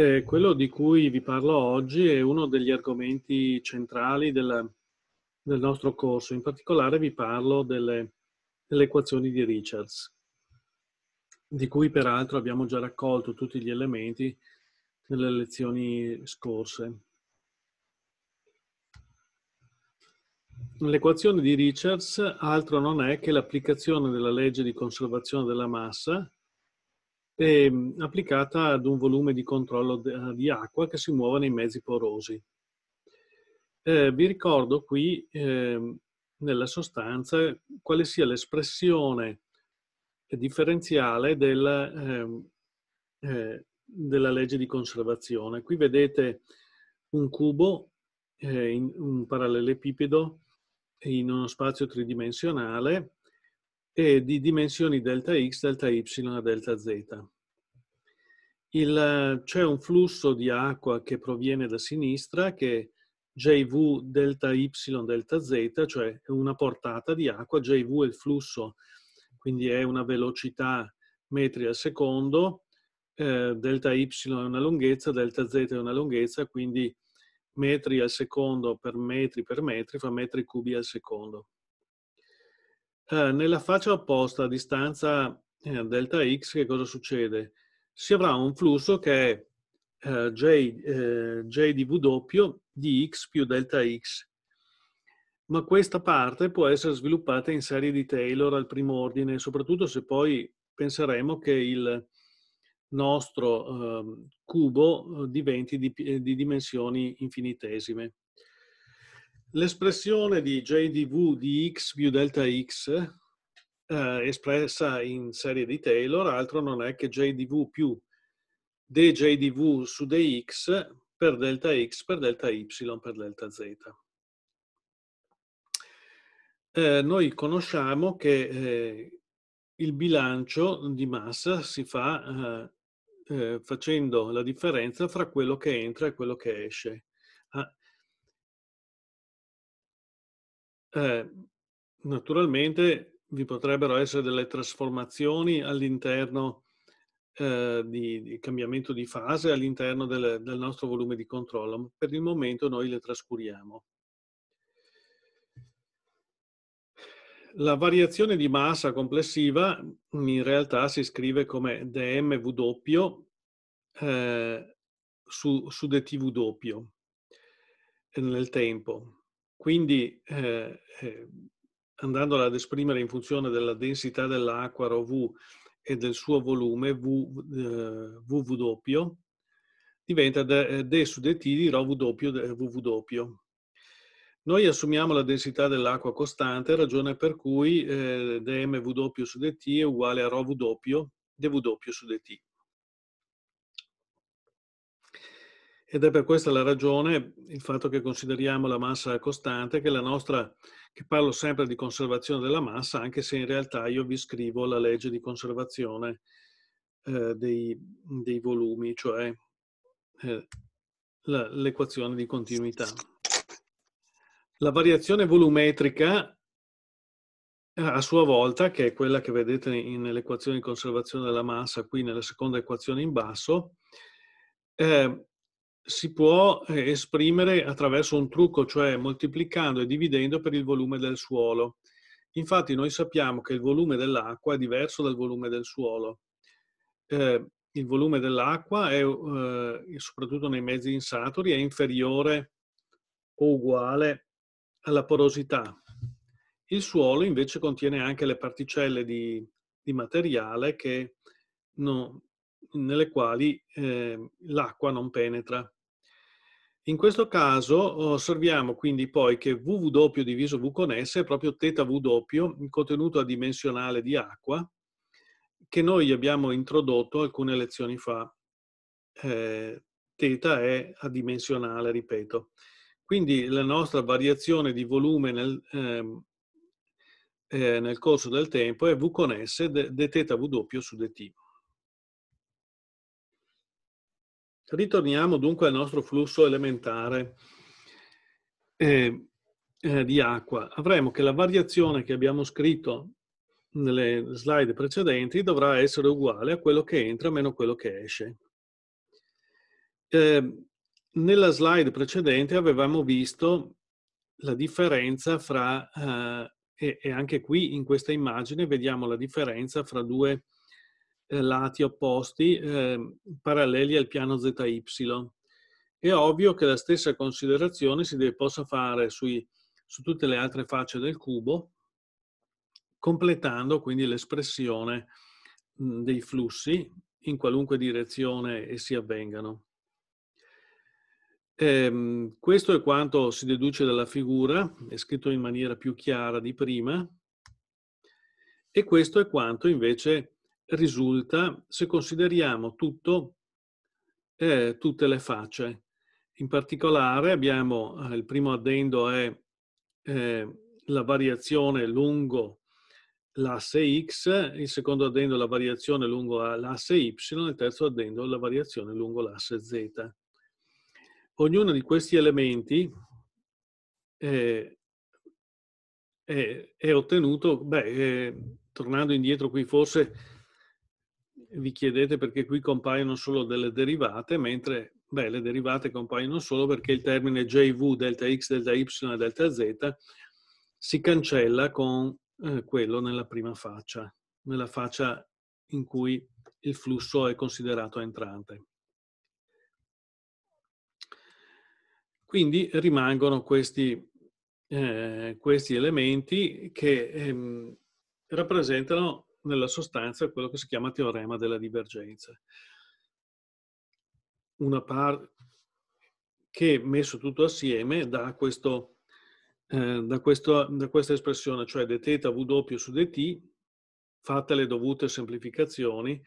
Eh, quello di cui vi parlo oggi è uno degli argomenti centrali del, del nostro corso. In particolare vi parlo delle, delle, equazioni di Richards, di cui peraltro abbiamo già raccolto tutti gli elementi nelle lezioni scorse. L'equazione di Richards altro non è che l'applicazione della legge di conservazione della massa e applicata ad un volume di controllo eh, di acqua che si muove nei mezzi porosi. Eh, vi ricordo qui eh, nella sostanza quale sia l'espressione differenziale del, ehm, eh, della legge di conservazione. Qui vedete un cubo, eh, in, un parallelepipedo in uno spazio tridimensionale e di dimensioni delta x, delta y e delta z. c'è un flusso di acqua che proviene da sinistra che JV delta y delta z, cioè una portata di acqua, JV è il flusso, quindi è una velocità metri al secondo, eh, delta y è una lunghezza, delta z è una lunghezza, quindi metri al secondo per metri per metri fa metri cubi al secondo. Eh, nella faccia opposta a distanza eh, delta x che cosa succede? Si avrà un flusso che è eh, J, J di V doppio di x più delta x ma questa parte può essere sviluppata in serie di Taylor al primo ordine, soprattutto se poi penseremo che il nostro ehm, cubo diventi di dimensioni infinitesime. L'espressione di JDV di x più delta x eh, espressa in serie di Taylor altro non è che JDV più dJDV su dx per delta x per delta y per delta z. Eh, noi conosciamo che eh, il bilancio di massa si fa eh, eh facendo la differenza fra quello che entra e quello che esce. Eh, naturalmente vi potrebbero essere delle trasformazioni all'interno eh, di, di, cambiamento di fase all'interno del, del nostro volume di controllo, per il momento noi le trascuriamo. La variazione di massa complessiva in realtà si scrive come dmw eh, su, su dtw nel tempo. Quindi, eh, eh andandola ad esprimere in funzione della densità dell'acqua rho V e del suo volume V, eh, VW, diventa D, d su dt di rho W VW. Noi assumiamo la densità dell'acqua costante, ragione per cui eh, dmW su dt è uguale a rho W dW su dt. Ed è per questa la ragione, il fatto che consideriamo la massa costante, che la nostra, che parlo sempre di conservazione della massa, anche se in realtà io vi scrivo la legge di conservazione eh, dei, dei, volumi, cioè eh, l'equazione di continuità. La variazione volumetrica eh, a sua volta, che è quella che vedete nell'equazione di conservazione della massa, qui nella seconda equazione in basso, eh, si può eh, esprimere attraverso un trucco, cioè moltiplicando e dividendo per il volume del suolo. Infatti noi sappiamo che il volume dell'acqua è diverso dal volume del suolo. Eh, il volume dell'acqua, è, eh, soprattutto nei mezzi insaturi, è inferiore o uguale alla porosità. Il suolo invece contiene anche le particelle di, di materiale che non, nelle quali eh, l'acqua non penetra. In questo caso osserviamo quindi poi che VW diviso V con S è proprio θW, il contenuto adimensionale di acqua, che noi abbiamo introdotto alcune lezioni fa. Eh, teta è adimensionale, ripeto. Quindi la nostra variazione di volume nel, eh, eh, nel corso del tempo è V con S, d, d θW su dt. Ritorniamo dunque al nostro flusso elementare eh, eh, di acqua. Avremo che la variazione che abbiamo scritto nelle slide precedenti dovrà essere uguale a quello che entra meno quello che esce. Eh, nella slide precedente avevamo visto la differenza fra, eh, e, e anche qui in questa immagine vediamo la differenza fra due eh, lati opposti eh, paralleli al piano ZY. È ovvio che la stessa considerazione si deve, possa fare sui, su tutte le altre facce del cubo, completando quindi l'espressione dei flussi in qualunque direzione essi avvengano. Ehm, questo è quanto si deduce dalla figura, è scritto in maniera più chiara di prima, e questo è quanto invece risulta se consideriamo tutto, eh, tutte le facce. In particolare abbiamo, eh, il primo addendo è eh, la variazione lungo l'asse x, il secondo addendo la variazione lungo l'asse y, il terzo addendo la variazione lungo l'asse z. Ognuno di questi elementi eh, è, è, ottenuto, beh, eh, tornando indietro qui forse vi chiedete perché qui compaiono solo delle derivate, mentre beh, le derivate compaiono solo perché il termine JV, delta x, delta y delta z si cancella con eh, quello nella prima faccia, nella faccia in cui il flusso è considerato entrante. Quindi rimangono questi, eh, questi elementi che ehm, rappresentano nella sostanza quello che si chiama teorema della divergenza. Una parte che messo tutto assieme dà, questo, eh, da, questo, da questa espressione, cioè dθ W su dt, fatte le dovute semplificazioni,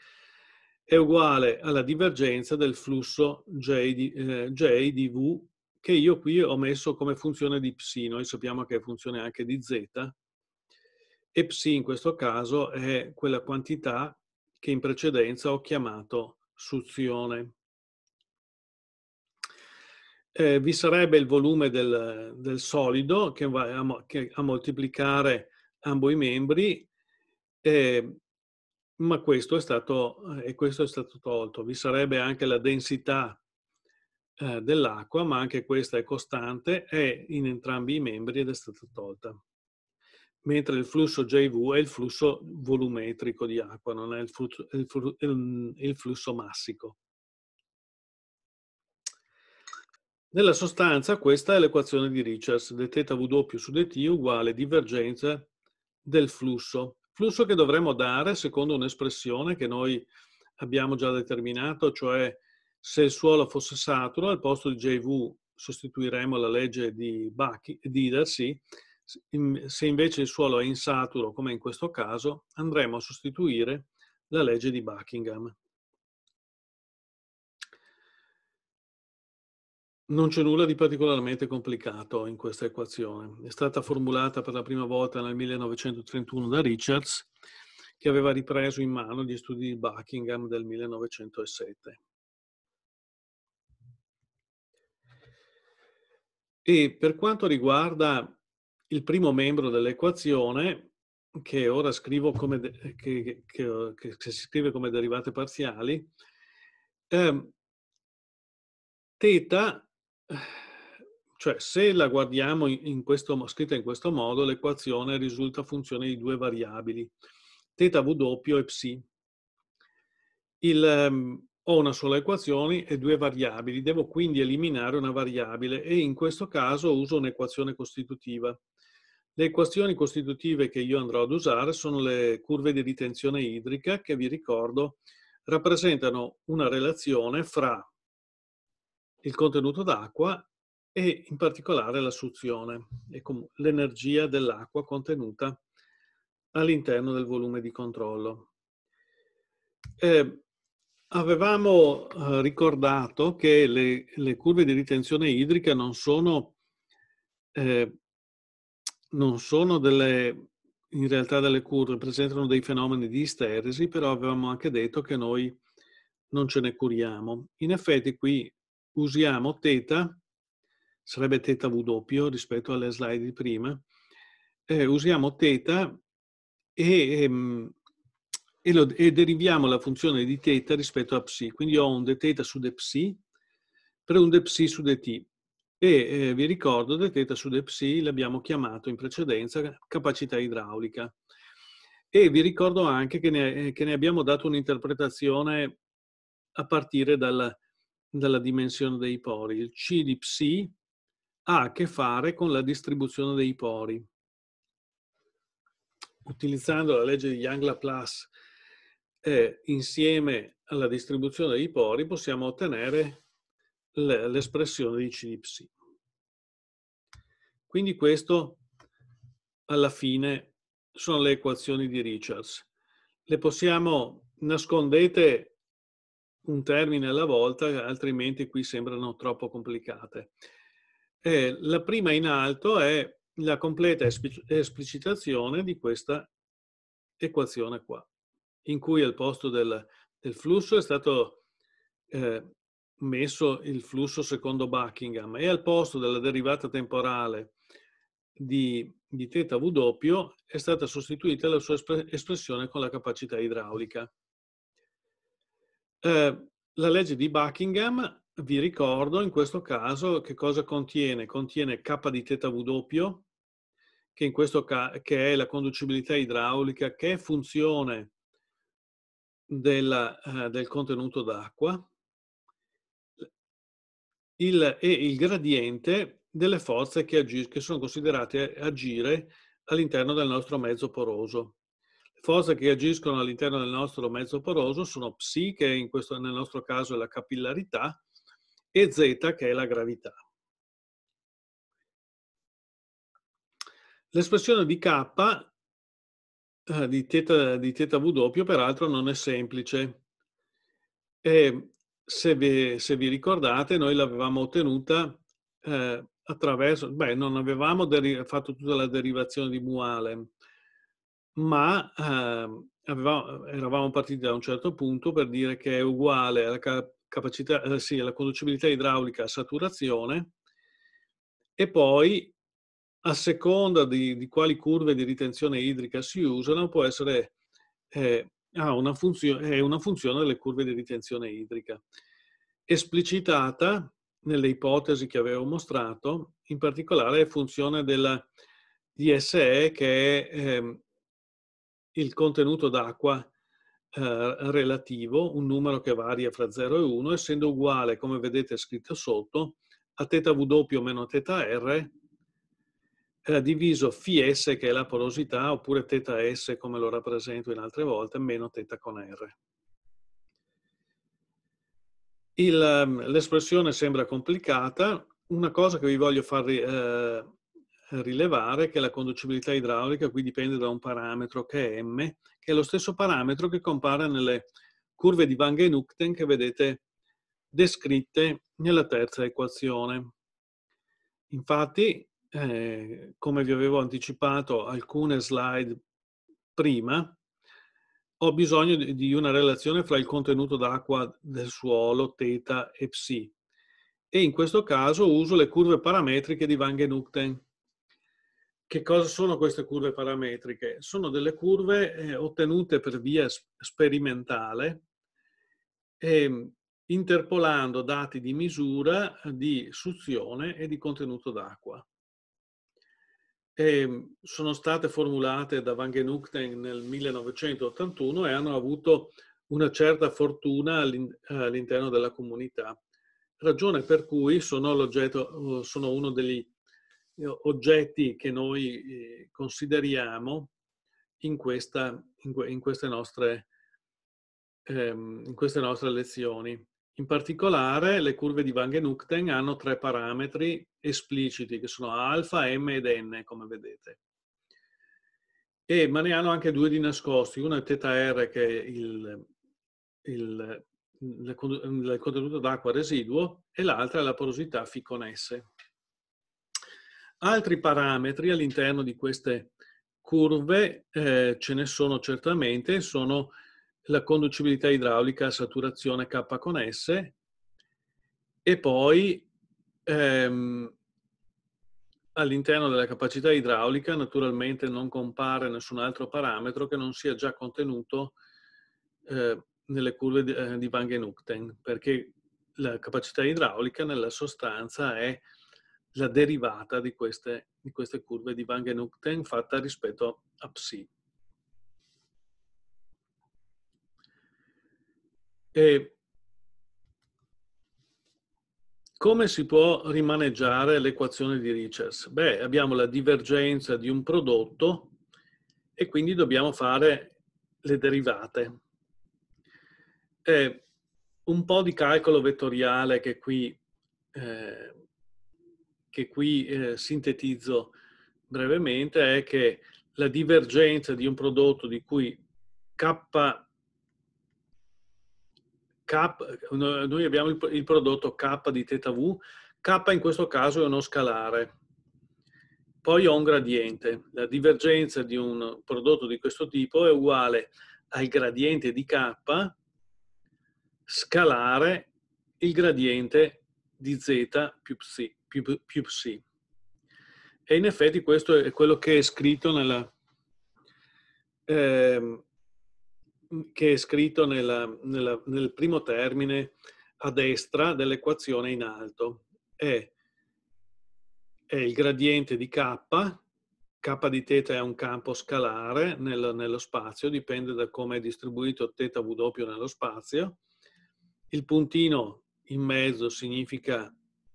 è uguale alla divergenza del flusso J di, eh, J di V che io qui ho messo come funzione di psi, noi sappiamo che è funzione anche di z, e psi in questo caso è quella quantità che in precedenza ho chiamato suzione. Eh, vi sarebbe il volume del, del solido che va a, che a, moltiplicare ambo i membri, eh, ma questo è, stato, eh, questo è stato tolto. Vi sarebbe anche la densità eh, dell'acqua, ma anche questa è costante, è in entrambi i membri ed è stata tolta mentre il flusso JV è il flusso volumetrico di acqua, non è il flusso, il flusso, il flusso massico. Nella sostanza questa è l'equazione di Richards, dθ su dt uguale divergenza del flusso. Flusso che dovremmo dare secondo un'espressione che noi abbiamo già determinato, cioè se il suolo fosse saturo, al posto di JV sostituiremo la legge di, Bachi, di Darcy, se invece il suolo è insaturo, come in questo caso, andremo a sostituire la legge di Buckingham. Non c'è nulla di particolarmente complicato in questa equazione. È stata formulata per la prima volta nel 1931 da Richards, che aveva ripreso in mano gli studi di Buckingham del 1907. E per quanto riguarda il primo membro dell'equazione, che ora scrivo come, de- che, che, che, si scrive come derivate parziali, eh, teta, cioè se la guardiamo in questo, scritta in questo modo, l'equazione risulta funzione di due variabili, teta W e psi. Il, um, ho una sola equazione e due variabili, devo quindi eliminare una variabile e in questo caso uso un'equazione costitutiva. Le equazioni costitutive che io andrò ad usare sono le curve di ritenzione idrica che vi ricordo rappresentano una relazione fra il contenuto d'acqua e in particolare la suzione e l'energia dell'acqua contenuta all'interno del volume di controllo. Eh, avevamo eh, ricordato che le, le, curve di ritenzione idrica non sono eh, non sono delle, in realtà delle curve, presentano dei fenomeni di isteresi, però avevamo anche detto che noi non ce ne curiamo. In effetti qui usiamo teta, sarebbe teta W rispetto alle slide di prima, eh, usiamo teta e, ehm, e, lo, e, deriviamo la funzione di teta rispetto a psi. Quindi ho un d teta su d psi per un d psi su dt e eh, vi ricordo del teta su depsi l'abbiamo chiamato in precedenza capacità idraulica e vi ricordo anche che ne, eh, che ne abbiamo dato un'interpretazione a partire dalla, dalla dimensione dei pori. Il C di psi ha a che fare con la distribuzione dei pori. Utilizzando la legge di Young-Laplace eh, insieme alla distribuzione dei pori possiamo ottenere l'espressione di C di psi. Quindi questo alla fine sono le equazioni di Richards. Le possiamo, nascondete un termine alla volta, altrimenti qui sembrano troppo complicate. Eh, la prima in alto è la completa esplicitazione di questa equazione qua, in cui al posto del, del flusso è stato eh, messo il flusso secondo Buckingham e al posto della derivata temporale di, di θ W è stata sostituita la sua espressione con la capacità idraulica. Eh, la legge di Buckingham, vi ricordo, in questo caso che cosa contiene? Contiene K di θ W, che, in questo ca- che è la conducibilità idraulica, che è funzione della, eh, del contenuto d'acqua, il, e il gradiente delle forze che, agis, che sono considerate agire all'interno del nostro mezzo poroso. Le forze che agiscono all'interno del nostro mezzo poroso sono psi, che questo, nel nostro caso è la capillarità, e z, che è la gravità. L'espressione di k eh, di θ, di θ W peraltro non è semplice. E se vi, se vi ricordate, noi l'avevamo ottenuta eh, attraverso, beh, non avevamo deri- fatto tutta la derivazione di Muale, ma eh, avevamo, eravamo partiti da un certo punto per dire che è uguale alla, capacità, eh, sì, alla conducibilità idraulica a saturazione e poi a seconda di, di, quali curve di ritenzione idrica si usano può essere eh, ha una funzione, è una funzione delle curve di ritenzione idrica, esplicitata nelle ipotesi che avevo mostrato, in particolare è funzione della DSE che è eh, il contenuto d'acqua eh, relativo, un numero che varia fra 0 e 1, essendo uguale, come vedete scritto sotto, a θ W meno θ era eh, diviso φ s che è la porosità oppure θ s come lo rappresento in altre volte meno θ con r. Ehm, l'espressione sembra complicata, una cosa che vi voglio far eh, rilevare è che la conducibilità idraulica qui dipende da un parametro che è m, che è lo stesso parametro che compare nelle curve di Van Geinuchten che vedete descritte nella terza equazione. Infatti eh, come vi avevo anticipato alcune slide prima, ho bisogno di una relazione fra il contenuto d'acqua del suolo, θ e psi. E in questo caso uso le curve parametriche di Van Genukten. Che cosa sono queste curve parametriche? Sono delle curve eh, ottenute per via sperimentale, eh, interpolando dati di misura di suzione e di contenuto d'acqua eh, sono state formulate da Van Genuchten nel 1981 e hanno avuto una certa fortuna all'interno della comunità, ragione per cui sono, eh, sono uno degli eh, oggetti che noi eh, consideriamo in, questa, in, queste, nostre, ehm, in queste nostre lezioni. In particolare le curve di Wangen-Ukten hanno tre parametri espliciti che sono alfa, m ed n come vedete. E, ma ne hanno anche due di nascosti, uno è θr che è il, il, il contenuto d'acqua residuo e l'altra è la porosità φ con S. Altri parametri all'interno di queste curve eh, ce ne sono certamente, sono la conducibilità idraulica a saturazione K con S e poi ehm, all'interno della capacità idraulica naturalmente non compare nessun altro parametro che non sia già contenuto eh, nelle curve di, eh, di Van Genuchten, perché la capacità idraulica nella sostanza è la derivata di queste, di queste curve di Van Genuchten fatta rispetto a Psi. E come si può rimaneggiare l'equazione di Richards? Beh, abbiamo la divergenza di un prodotto e quindi dobbiamo fare le derivate. E un po' di calcolo vettoriale che qui, eh, che qui eh, sintetizzo brevemente è che la divergenza di un prodotto di cui k K, noi abbiamo il, il prodotto K di V, K in questo caso è uno scalare, poi ho un gradiente. La divergenza di un prodotto di questo tipo è uguale al gradiente di K scalare il gradiente di Z più psi. Più, più psi. E in effetti questo è quello che è scritto nella, eh, Mhmm, che è scritto nella, nella, nel primo termine a destra dell'equazione in alto. È, è, il gradiente di k, k di θ è un campo scalare nel, nello spazio, dipende da come è distribuito θw nello spazio. Il puntino in mezzo significa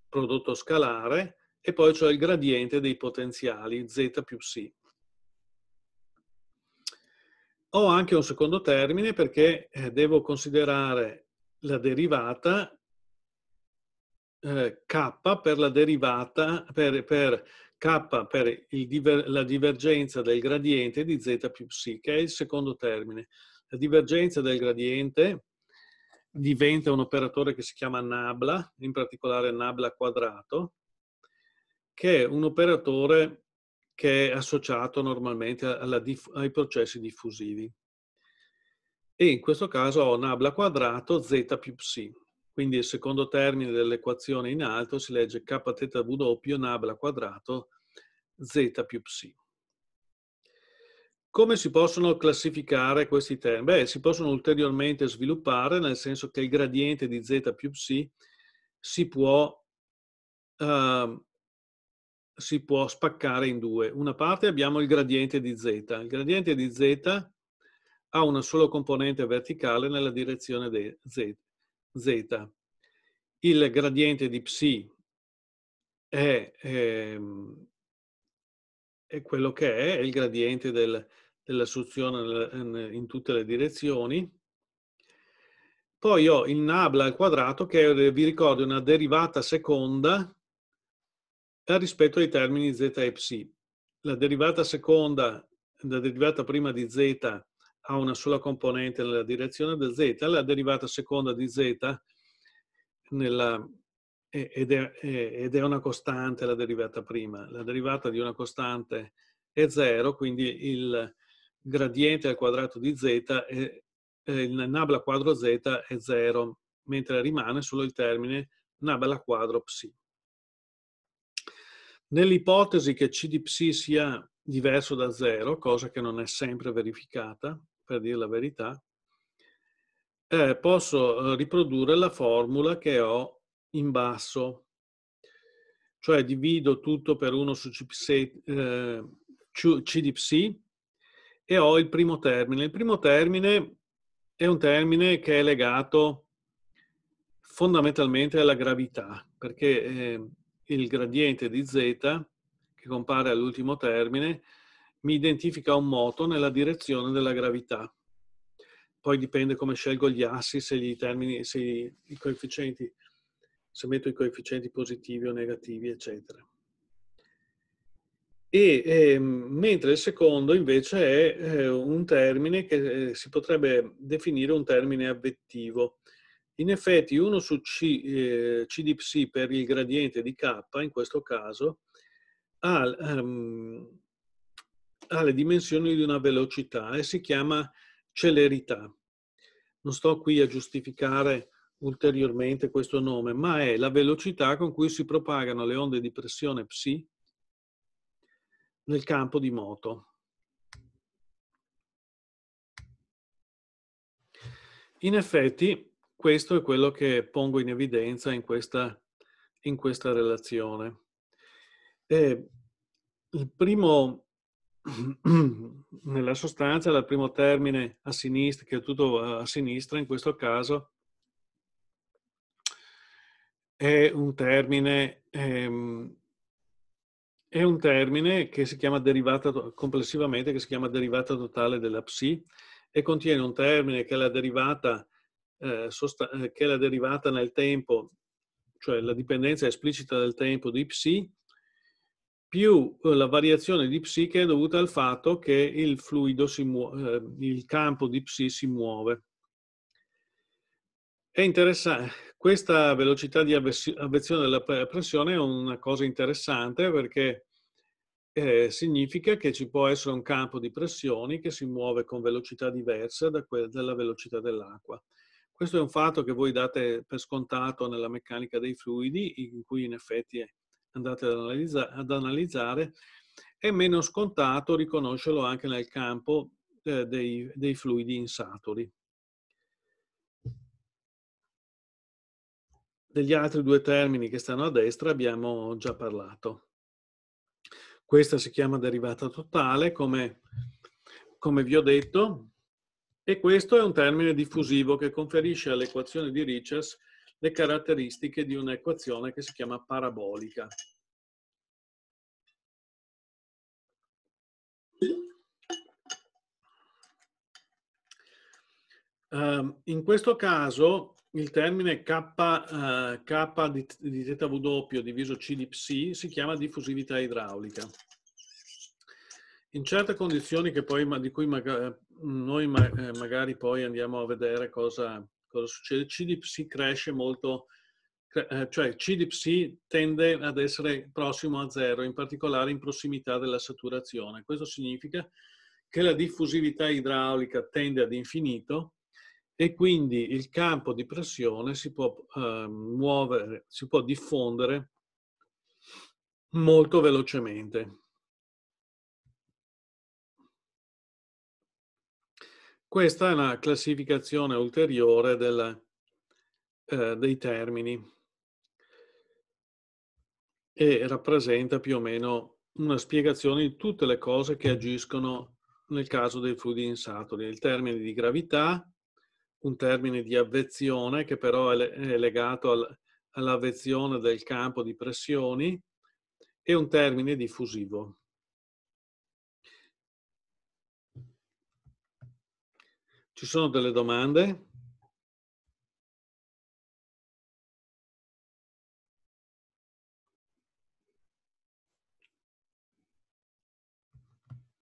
prodotto scalare e poi c'è il gradiente dei potenziali z più psi. Ho anche un secondo termine perché eh, devo considerare la derivata eh, k per la derivata per, per k per diver, la divergenza del gradiente di z più psi, che è il secondo termine. La divergenza del gradiente diventa un operatore che si chiama nabla, in particolare nabla quadrato, che è un operatore che è associato normalmente ai processi diffusivi. E in questo caso ho nabla quadrato z più psi. Quindi il secondo termine dell'equazione in alto si legge k teta kθw nabla quadrato z più psi. Come si possono classificare questi termini? Beh, si possono ulteriormente sviluppare nel senso che il gradiente di z più psi si può uh, si può spaccare in due. Una parte abbiamo il gradiente di z. Il gradiente di z ha una sola componente verticale nella direzione di z. z. Il gradiente di psi è, è, ehm, è quello che è, è il gradiente del, dell'assunzione in tutte le direzioni. Poi ho il nabla al quadrato che vi ricordo è una derivata seconda rispetto ai termini z e psi. La derivata seconda, la derivata prima di z ha una sola componente nella direzione del z, la derivata seconda di z nella, ed, è, ed è una costante la derivata prima. La derivata di una costante è 0, quindi il gradiente al quadrato di z, è, il nabla quadro z è 0, mentre rimane solo il termine nabla quadro psi. Nell'ipotesi che C di psi sia diverso da zero, cosa che non è sempre verificata, per dire la verità, eh, posso eh, riprodurre la formula che ho in basso, cioè divido tutto per 1 su CPC, eh, psi e ho il primo termine. Il primo termine è un termine che è legato fondamentalmente alla gravità, perché eh, il gradiente di z che compare all'ultimo termine mi identifica un moto nella direzione della gravità. Poi dipende come scelgo gli assi, se, gli termini, se i coefficienti, se metto i coefficienti positivi o negativi, eccetera. E, eh, mentre il secondo invece è eh, un termine che eh, si potrebbe definire un termine avvettivo. In effetti 1 su C, eh, C di psi per il gradiente di K, in questo caso, ha, um, ha le dimensioni di una velocità e si chiama celerità. Non sto qui a giustificare ulteriormente questo nome, ma è la velocità con cui si propagano le onde di pressione psi nel campo di moto. In effetti, questo è quello che pongo in evidenza in questa, in questa relazione. E il primo, nella sostanza, il primo termine a sinistra, che è tutto a sinistra in questo caso, è un termine, ehm, è un termine che si chiama derivata, complessivamente, che si chiama derivata totale della psi e contiene un termine che è la derivata eh, eh, che è la derivata nel tempo, cioè la dipendenza esplicita del tempo di psi, più eh, la variazione di psi che è dovuta al fatto che il fluido si muove, eh, il campo di psi si muove. È interessante, questa velocità di avvezione della pressione è una cosa interessante perché eh, significa che ci può essere un campo di pressioni che si muove con velocità diverse da quella della velocità dell'acqua. Questo è un fatto che voi date per scontato nella meccanica dei fluidi, in cui in effetti andate ad, analizza, ad analizzare, è meno scontato riconoscerlo anche nel campo eh, dei, dei fluidi insaturi. Degli altri due termini che stanno a destra abbiamo già parlato. Questa si chiama derivata totale, come, come vi ho detto, e questo è un termine diffusivo che conferisce all'equazione di Richards le caratteristiche di un'equazione che si chiama parabolica. Ehm, in questo caso il termine K, eh, K di, di θW diviso C di psi si chiama diffusività idraulica in certe condizioni poi, di cui magari, noi ma, eh, magari poi andiamo a vedere cosa, cosa succede, CDPSI cresce molto, cre, eh, cioè CDPSI tende ad essere prossimo a zero, in particolare in prossimità della saturazione. Questo significa che la diffusività idraulica tende ad infinito e quindi il campo di pressione si può eh, muovere, si può diffondere molto velocemente. Questa è una classificazione ulteriore della, eh, dei termini e rappresenta più o meno una spiegazione di tutte le cose che agiscono nel caso dei fluidi insaturi. Il termine di gravità, un termine di avvezione che però è legato al, all'avvezione del campo di pressioni e un termine diffusivo. Ci sono delle domande?